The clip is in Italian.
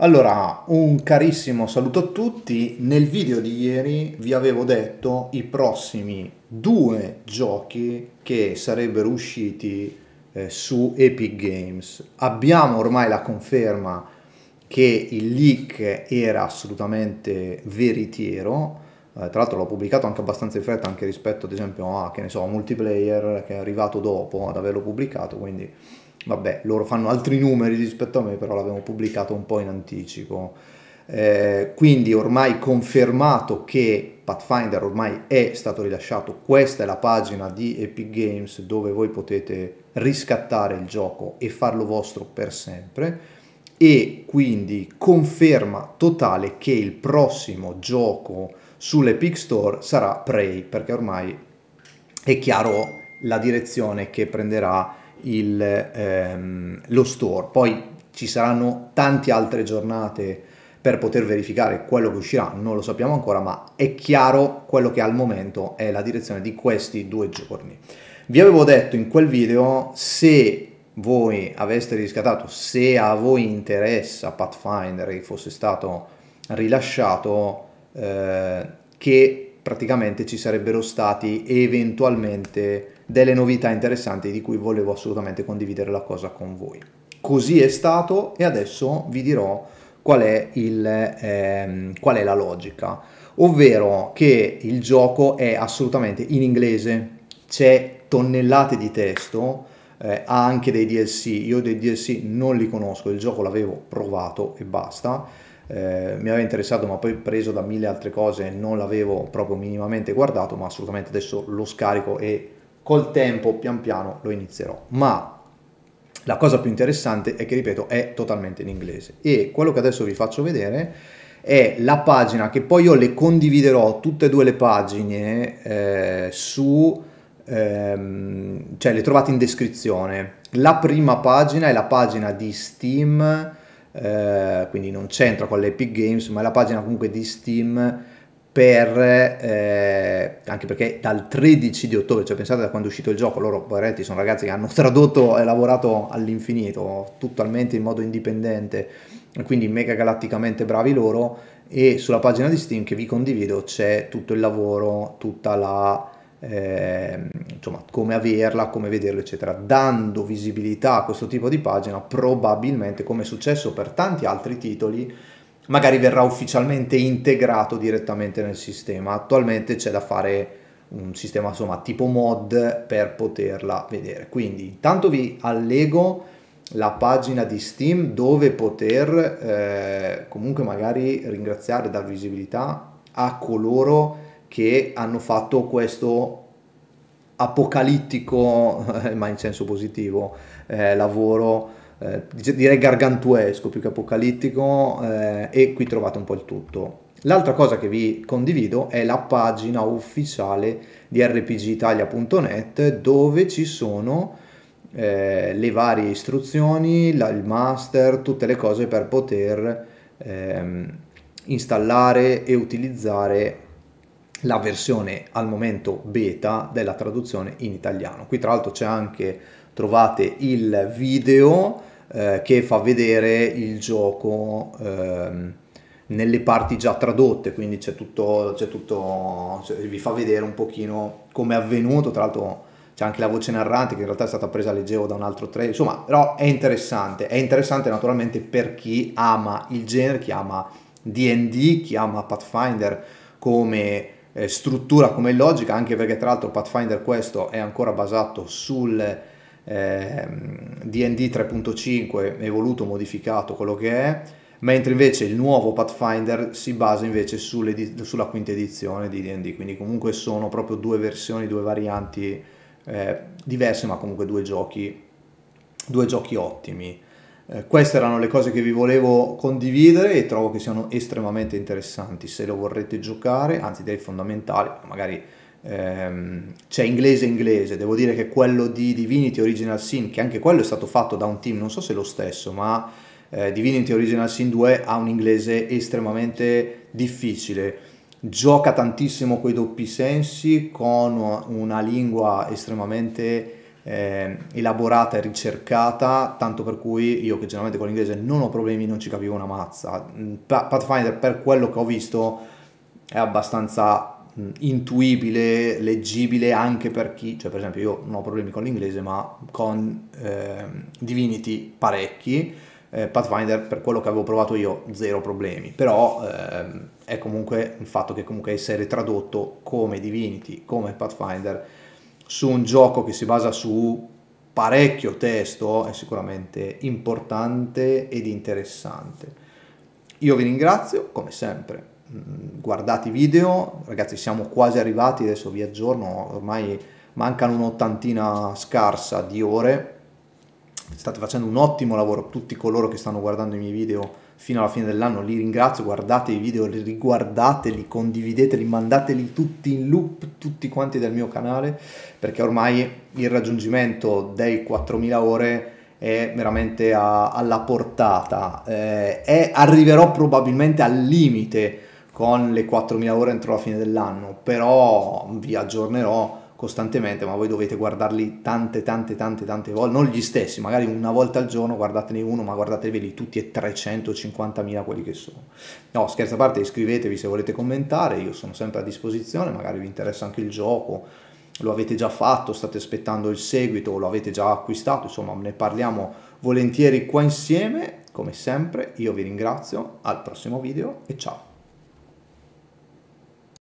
Allora, un carissimo saluto a tutti. Nel video di ieri vi avevo detto i prossimi due giochi che sarebbero usciti eh, su Epic Games. Abbiamo ormai la conferma che il leak era assolutamente veritiero. Eh, tra l'altro l'ho pubblicato anche abbastanza in fretta anche rispetto ad esempio a, che ne so, multiplayer che è arrivato dopo ad averlo pubblicato, quindi vabbè, loro fanno altri numeri rispetto a me, però l'abbiamo pubblicato un po' in anticipo. Eh, quindi ormai confermato che Pathfinder ormai è stato rilasciato, questa è la pagina di Epic Games dove voi potete riscattare il gioco e farlo vostro per sempre e quindi conferma totale che il prossimo gioco sull'Epic Store sarà Prey perché ormai è chiaro la direzione che prenderà il, ehm, lo store. Poi ci saranno tante altre giornate per poter verificare quello che uscirà, non lo sappiamo ancora, ma è chiaro quello che al momento è la direzione di questi due giorni. Vi avevo detto in quel video se voi aveste riscattato, se a voi interessa Pathfinder e fosse stato rilasciato, eh, che praticamente ci sarebbero stati eventualmente delle novità interessanti di cui volevo assolutamente condividere la cosa con voi. Così è stato e adesso vi dirò qual è, il, ehm, qual è la logica, ovvero che il gioco è assolutamente in inglese, c'è tonnellate di testo, eh, ha anche dei DLC, io dei DLC non li conosco, il gioco l'avevo provato e basta, eh, mi aveva interessato ma poi preso da mille altre cose non l'avevo proprio minimamente guardato, ma assolutamente adesso lo scarico e col tempo pian piano lo inizierò, ma la cosa più interessante è che, ripeto, è totalmente in inglese e quello che adesso vi faccio vedere è la pagina che poi io le condividerò tutte e due le pagine eh, su ehm, cioè le trovate in descrizione la prima pagina è la pagina di steam eh, quindi non c'entra con l'epic games ma è la pagina comunque di steam per, eh, anche perché dal 13 di ottobre, cioè pensate da quando è uscito il gioco, loro poveretti sono ragazzi che hanno tradotto e lavorato all'infinito, totalmente in modo indipendente, quindi mega galatticamente bravi loro e sulla pagina di Steam che vi condivido c'è tutto il lavoro, tutta la... Eh, insomma come averla, come vederlo eccetera, dando visibilità a questo tipo di pagina probabilmente come è successo per tanti altri titoli magari verrà ufficialmente integrato direttamente nel sistema. Attualmente c'è da fare un sistema insomma tipo mod per poterla vedere. Quindi intanto vi allego la pagina di Steam dove poter eh, comunque magari ringraziare, dar visibilità a coloro che hanno fatto questo apocalittico, ma in senso positivo, eh, lavoro eh, direi gargantuesco più che apocalittico eh, e qui trovate un po' il tutto. L'altra cosa che vi condivido è la pagina ufficiale di rpgitalia.net dove ci sono eh, le varie istruzioni, la, il master, tutte le cose per poter ehm, installare e utilizzare la versione al momento beta della traduzione in italiano. Qui tra l'altro c'è anche trovate il video eh, che fa vedere il gioco ehm, nelle parti già tradotte, quindi c'è tutto, c'è tutto cioè, vi fa vedere un pochino come è avvenuto, tra l'altro c'è anche la voce narrante che in realtà è stata presa leggevo da un altro trailer, insomma, però è interessante, è interessante naturalmente per chi ama il genere, chi ama D&D, chi ama Pathfinder come eh, struttura, come logica, anche perché tra l'altro Pathfinder questo è ancora basato sul DD ehm, 3.5 evoluto, modificato, quello che è, mentre invece il nuovo Pathfinder si basa invece sulla quinta edizione di DD, quindi comunque sono proprio due versioni, due varianti eh, diverse, ma comunque due giochi, due giochi ottimi. Eh, queste erano le cose che vi volevo condividere e trovo che siano estremamente interessanti. Se lo vorrete giocare, anzi dei fondamentali, magari ehm, c'è inglese inglese, devo dire che quello di Divinity Original Sin, che anche quello è stato fatto da un team, non so se lo stesso, ma eh, Divinity Original Sin 2 ha un inglese estremamente difficile, gioca tantissimo coi doppi sensi, con una lingua estremamente eh, elaborata e ricercata, tanto per cui io che generalmente con l'inglese non ho problemi, non ci capivo una mazza. Mm, Pathfinder per quello che ho visto è abbastanza intuibile, leggibile anche per chi, cioè per esempio io non ho problemi con l'inglese ma con eh, Divinity parecchi, eh, Pathfinder per quello che avevo provato io zero problemi, però ehm, è comunque il fatto che comunque essere tradotto come Divinity, come Pathfinder su un gioco che si basa su parecchio testo è sicuramente importante ed interessante. Io vi ringrazio come sempre guardate i video, ragazzi siamo quasi arrivati, adesso vi aggiorno, ormai mancano un'ottantina scarsa di ore, state facendo un ottimo lavoro, tutti coloro che stanno guardando i miei video fino alla fine dell'anno, li ringrazio, guardate i video, li riguardateli, condivideteli, mandateli tutti in loop, tutti quanti del mio canale, perché ormai il raggiungimento dei 4000 ore è veramente a, alla portata eh, e arriverò probabilmente al limite con le 4.000 ore entro la fine dell'anno, però vi aggiornerò costantemente, ma voi dovete guardarli tante, tante, tante, tante volte, non gli stessi, magari una volta al giorno guardatene uno, ma guardateveli tutti e 350.000 quelli che sono. No, scherzo a parte, iscrivetevi se volete commentare, io sono sempre a disposizione, magari vi interessa anche il gioco, lo avete già fatto, state aspettando il seguito, lo avete già acquistato, insomma ne parliamo volentieri qua insieme, come sempre io vi ringrazio, al prossimo video e ciao!